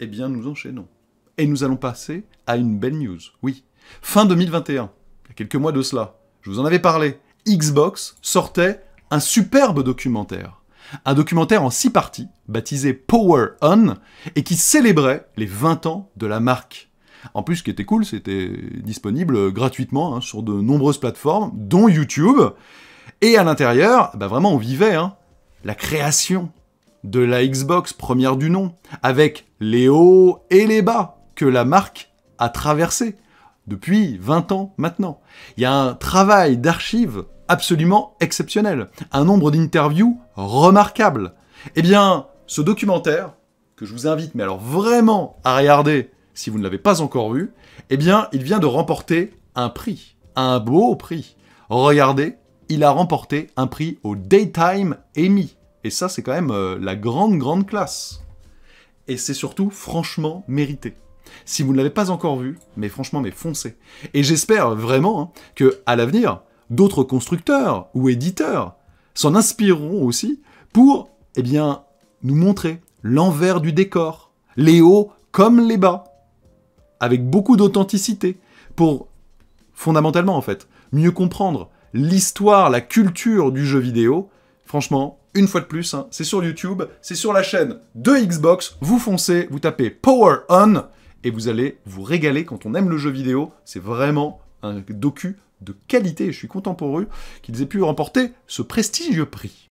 Eh bien, nous enchaînons. Et nous allons passer à une belle news. Oui. Fin 2021, il y a quelques mois de cela, je vous en avais parlé, Xbox sortait un superbe documentaire. Un documentaire en six parties, baptisé Power On, et qui célébrait les 20 ans de la marque. En plus, ce qui était cool, c'était disponible gratuitement hein, sur de nombreuses plateformes, dont YouTube. Et à l'intérieur, bah, vraiment, on vivait hein, la création de la Xbox première du nom, avec les hauts et les bas que la marque a traversé depuis 20 ans maintenant. Il y a un travail d'archives absolument exceptionnel, un nombre d'interviews remarquable. Eh bien, ce documentaire, que je vous invite, mais alors vraiment à regarder si vous ne l'avez pas encore vu, eh bien, il vient de remporter un prix, un beau prix. Regardez, il a remporté un prix au Daytime Emmy. Et ça, c'est quand même euh, la grande, grande classe. Et c'est surtout franchement mérité. Si vous ne l'avez pas encore vu, mais franchement, mais foncez. Et j'espère vraiment qu'à hein, que à l'avenir, d'autres constructeurs ou éditeurs s'en inspireront aussi pour, eh bien, nous montrer l'envers du décor, les hauts comme les bas, avec beaucoup d'authenticité, pour fondamentalement en fait mieux comprendre l'histoire, la culture du jeu vidéo. Franchement, une fois de plus, hein, c'est sur YouTube, c'est sur la chaîne de Xbox, vous foncez, vous tapez Power On, et vous allez vous régaler quand on aime le jeu vidéo, c'est vraiment un docu de qualité, je suis content pour eux qu'ils aient pu remporter ce prestigieux prix.